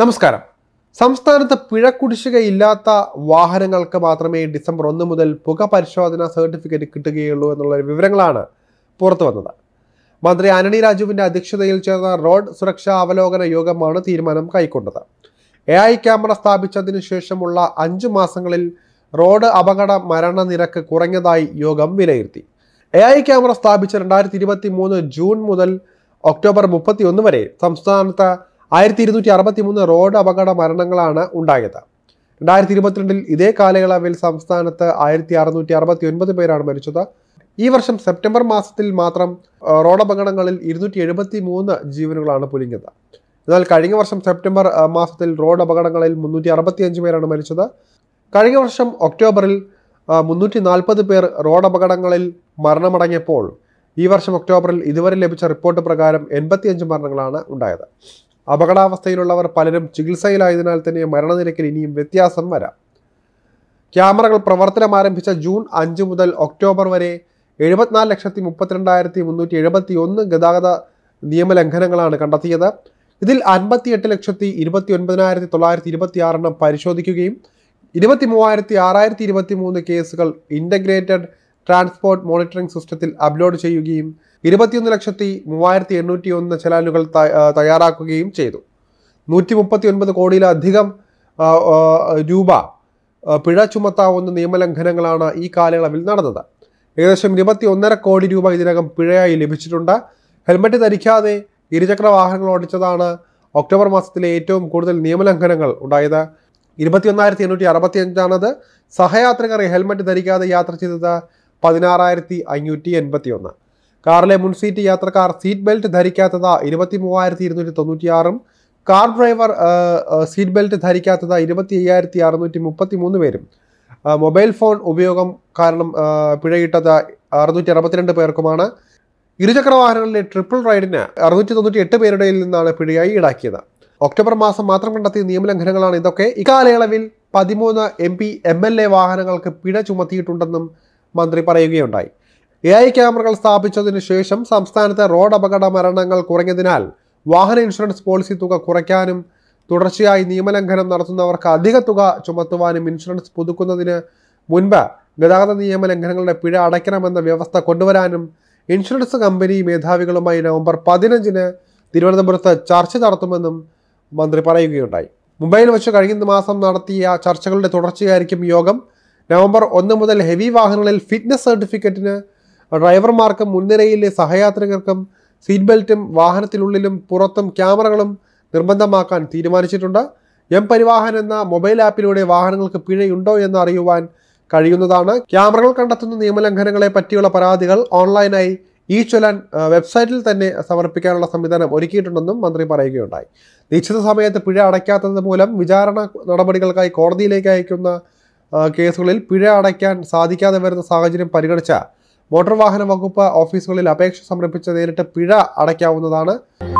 നമസ്കാരം സംസ്ഥാനത്ത് പിഴ കുടിശ്ശികയില്ലാത്ത വാഹനങ്ങൾക്ക് മാത്രമേ ഡിസംബർ ഒന്ന് മുതൽ പുക പരിശോധന സർട്ടിഫിക്കറ്റ് കിട്ടുകയുള്ളൂ എന്നുള്ള വിവരങ്ങളാണ് പുറത്തു വന്നത് മന്ത്രി ആനണി രാജുവിന്റെ അധ്യക്ഷതയിൽ ചേർന്ന റോഡ് സുരക്ഷാ അവലോകന യോഗമാണ് തീരുമാനം കൈക്കൊണ്ടത് എ ഐ ക്യാമറ സ്ഥാപിച്ചതിന് ശേഷമുള്ള അഞ്ചു മാസങ്ങളിൽ റോഡ് അപകട മരണനിരക്ക് കുറഞ്ഞതായി യോഗം വിലയിരുത്തി എ ഐ ക്യാമറ സ്ഥാപിച്ച രണ്ടായിരത്തി ഇരുപത്തി മൂന്ന് ജൂൺ മുതൽ ഒക്ടോബർ ഒന്ന് വരെ സംസ്ഥാനത്ത് ആയിരത്തി ഇരുന്നൂറ്റി അറുപത്തി മൂന്ന് റോഡ് അപകട മരണങ്ങളാണ് ഉണ്ടായത് രണ്ടായിരത്തി ഇരുപത്തിരണ്ടിൽ ഇതേ കാലയളവിൽ സംസ്ഥാനത്ത് ആയിരത്തി അറുന്നൂറ്റി അറുപത്തി ഒൻപത് പേരാണ് മരിച്ചത് ഈ വർഷം സെപ്റ്റംബർ മാസത്തിൽ മാത്രം റോഡ് അപകടങ്ങളിൽ ഇരുന്നൂറ്റി എഴുപത്തി മൂന്ന് ജീവനുകളാണ് പുലിഞ്ഞത് എന്നാൽ കഴിഞ്ഞ വർഷം സെപ്റ്റംബർ മാസത്തിൽ റോഡ് അപകടങ്ങളിൽ മുന്നൂറ്റി അറുപത്തി അഞ്ച് പേരാണ് മരിച്ചത് കഴിഞ്ഞ വർഷം ഒക്ടോബറിൽ മുന്നൂറ്റി നാൽപ്പത് പേർ റോഡ് അപകടങ്ങളിൽ മരണമടങ്ങിയപ്പോൾ ഈ വർഷം ഒക്ടോബറിൽ ഇതുവരെ ലഭിച്ച റിപ്പോർട്ട് പ്രകാരം എൺപത്തിയഞ്ച് മരണങ്ങളാണ് ഉണ്ടായത് അപകടാവസ്ഥയിലുള്ളവർ പലരും ചികിത്സയിലായതിനാൽ തന്നെ മരണനിരക്കിൽ ഇനിയും വ്യത്യാസം വരാം ക്യാമറകൾ പ്രവർത്തനം ആരംഭിച്ച ജൂൺ അഞ്ച് മുതൽ ഒക്ടോബർ വരെ എഴുപത്തിനാല് ലക്ഷത്തി മുപ്പത്തിരണ്ടായിരത്തി മുന്നൂറ്റി എഴുപത്തി ഒന്ന് ഗതാഗത നിയമലംഘനങ്ങളാണ് കണ്ടെത്തിയത് ഇതിൽ അൻപത്തിയെട്ട് ലക്ഷത്തി ഇരുപത്തി ഒൻപതിനായിരത്തി തൊള്ളായിരത്തി ഇരുപത്തി ആറെണ്ണം പരിശോധിക്കുകയും ഇരുപത്തി മൂവായിരത്തി ആറായിരത്തി ഇരുപത്തി മൂന്ന് കേസുകൾ ഇൻ്റഗ്രേറ്റഡ് ട്രാൻസ്പോർട്ട് മോണിറ്ററിംഗ് സിസ്റ്റത്തിൽ അപ്ലോഡ് ചെയ്യുകയും ഇരുപത്തിയൊന്ന് ലക്ഷത്തി മൂവായിരത്തി എണ്ണൂറ്റി ഒന്ന് ചലാനുകൾ തയ്യാറാക്കുകയും ചെയ്തു നൂറ്റി മുപ്പത്തി ഒൻപത് കോടിയിലധികം രൂപ പിഴ ചുമത്താവുന്ന നിയമലംഘനങ്ങളാണ് ഈ കാലയളവിൽ നടന്നത് ഏകദേശം ഇരുപത്തി ഒന്നര കോടി രൂപ ഇതിനകം പിഴയായി ലഭിച്ചിട്ടുണ്ട് ഹെൽമെറ്റ് ധരിക്കാതെ ഇരുചക്ര വാഹനങ്ങൾ ഓടിച്ചതാണ് ഒക്ടോബർ മാസത്തിലെ ഏറ്റവും കൂടുതൽ നിയമലംഘനങ്ങൾ ഉണ്ടായത് ഇരുപത്തിയൊന്നായിരത്തി എണ്ണൂറ്റി അറുപത്തി അഞ്ചാണത് സഹയാത്രികർ ഹെൽമെറ്റ് ധരിക്കാതെ യാത്ര ചെയ്തത് പതിനാറായിരത്തി അഞ്ഞൂറ്റി എൺപത്തി ഒന്ന് കാറിലെ മുൻസീറ്റ് യാത്രക്കാർ സീറ്റ് ബെൽറ്റ് ധരിക്കാത്തത് ഇരുപത്തി മൂവായിരത്തി ഇരുന്നൂറ്റി തൊണ്ണൂറ്റിയാറും കാർ ഡ്രൈവർ സീറ്റ് ബെൽറ്റ് ധരിക്കാത്തത് ഇരുപത്തി അയ്യായിരത്തി അറുന്നൂറ്റി മുപ്പത്തി മൂന്ന് പേരും മൊബൈൽ ഫോൺ ഉപയോഗം കാരണം പിഴയിട്ടത് അറുന്നൂറ്റി അറുപത്തിരണ്ട് പേർക്കുമാണ് ഇരുചക്ര വാഹനങ്ങളിലെ ട്രിപ്പിൾ റൈഡിന് അറുന്നൂറ്റി തൊണ്ണൂറ്റി എട്ട് പേരുടെയിൽ നിന്നാണ് പിഴയായി ഈടാക്കിയത് ഒക്ടോബർ മാസം മാത്രം കണ്ടെത്തിയ നിയമലംഘനങ്ങളാണ് ഇതൊക്കെ ഇക്കാലയളവിൽ പതിമൂന്ന് M P M L A വാഹനങ്ങൾക്ക് പിഴ ചുമത്തിയിട്ടുണ്ടെന്നും മന്ത്രി പറയുകയുണ്ടായി എ ഐ ക്യാമറകൾ സ്ഥാപിച്ചതിന് ശേഷം സംസ്ഥാനത്തെ റോഡ് അപകട മരണങ്ങൾ കുറഞ്ഞതിനാൽ വാഹന ഇൻഷുറൻസ് പോളിസി തുക കുറയ്ക്കാനും തുടർച്ചയായി നിയമലംഘനം നടത്തുന്നവർക്ക് അധിക തുക ചുമത്തുവാനും ഇൻഷുറൻസ് പുതുക്കുന്നതിന് മുൻപ് ഗതാഗത നിയമ ലംഘനങ്ങളുടെ പിഴ അടയ്ക്കണമെന്ന വ്യവസ്ഥ കൊണ്ടുവരാനും ഇൻഷുറൻസ് കമ്പനി മേധാവികളുമായി നവംബർ പതിനഞ്ചിന് തിരുവനന്തപുരത്ത് ചർച്ച നടത്തുമെന്നും മന്ത്രി പറയുകയുണ്ടായി മുംബൈയിൽ വെച്ച് കഴിഞ്ഞ മാസം നടത്തിയ ചർച്ചകളുടെ തുടർച്ചയായിരിക്കും യോഗം നവംബർ ഒന്ന് മുതൽ ഹെവി വാഹനങ്ങളിൽ ഫിറ്റ്നസ് സർട്ടിഫിക്കറ്റിന് ഡ്രൈവർമാർക്കും മുൻനിരയിലെ സഹയാത്രികർക്കും സീറ്റ് ബെൽറ്റും വാഹനത്തിനുള്ളിലും പുറത്തും ക്യാമറകളും നിർബന്ധമാക്കാൻ തീരുമാനിച്ചിട്ടുണ്ട് എം പരിവാഹൻ എന്ന മൊബൈൽ ആപ്പിലൂടെ വാഹനങ്ങൾക്ക് പിഴയുണ്ടോ എന്ന് അറിയുവാൻ കഴിയുന്നതാണ് ക്യാമറകൾ കണ്ടെത്തുന്ന നിയമലംഘനങ്ങളെ പറ്റിയുള്ള പരാതികൾ ഓൺലൈനായി ഈ ചൊല്ലാൻ വെബ്സൈറ്റിൽ തന്നെ സമർപ്പിക്കാനുള്ള സംവിധാനം ഒരുക്കിയിട്ടുണ്ടെന്നും മന്ത്രി പറയുകയുണ്ടായി നിശ്ചിത സമയത്ത് പിഴ അടയ്ക്കാത്തത് മൂലം വിചാരണ നടപടികൾക്കായി കോടതിയിലേക്ക് അയക്കുന്ന കേസുകളിൽ പിഴ അടയ്ക്കാൻ സാധിക്കാതെ വരുന്ന സാഹചര്യം പരിഗണിച്ചാൽ മോട്ടോർ വാഹന വകുപ്പ് ഓഫീസുകളിൽ അപേക്ഷ സമർപ്പിച്ച നേരിട്ട് പിഴ അടയ്ക്കാവുന്നതാണ്